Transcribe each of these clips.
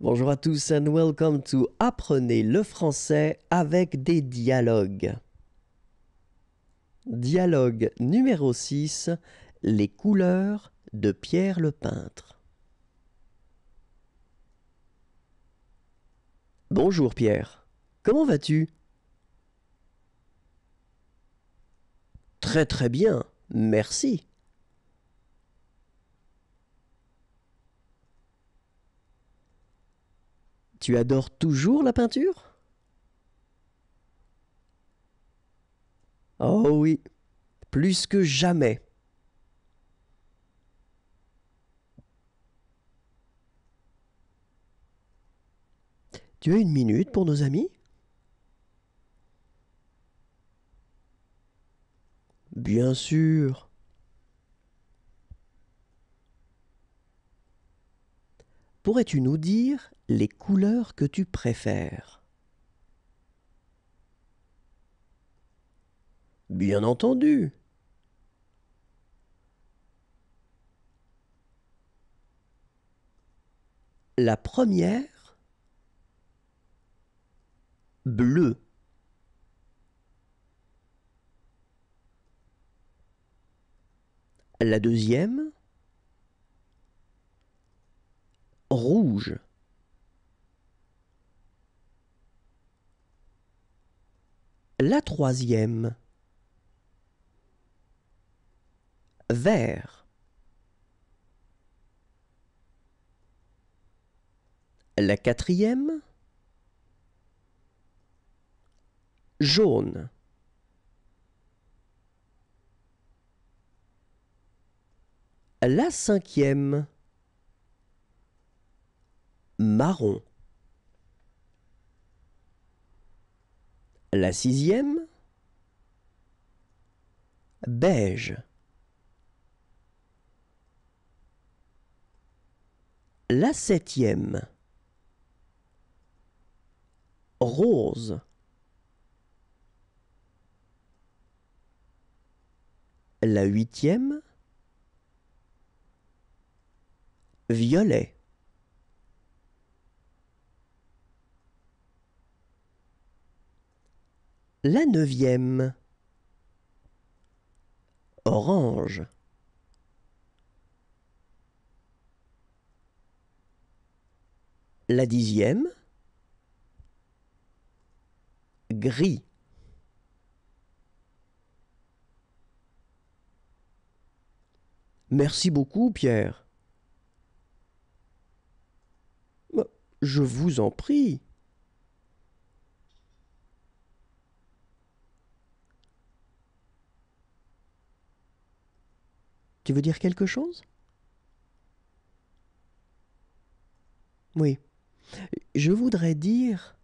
Bonjour à tous and welcome to Apprenez le français avec des dialogues. Dialogue numéro 6 Les couleurs de Pierre le peintre. Bonjour Pierre, comment vas-tu Très très bien, merci. Tu adores toujours la peinture Oh oui, plus que jamais. Tu as une minute pour nos amis Bien sûr. pourrais-tu nous dire les couleurs que tu préfères Bien entendu. La première, bleu. La deuxième, La troisième. Vert. La quatrième. Jaune. La cinquième. Marron. La sixième Beige. La septième Rose. La huitième Violet. La neuvième. Orange. La dixième. Gris. Merci beaucoup, Pierre. Bah, je vous en prie. Tu veux dire quelque chose Oui. Je voudrais dire...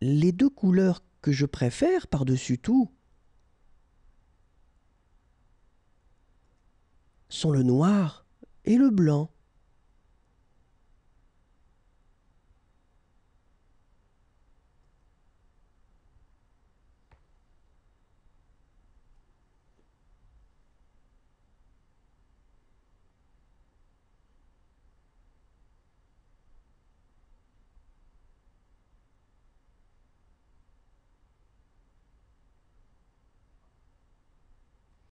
Les deux couleurs que je préfère par-dessus tout sont le noir et le blanc.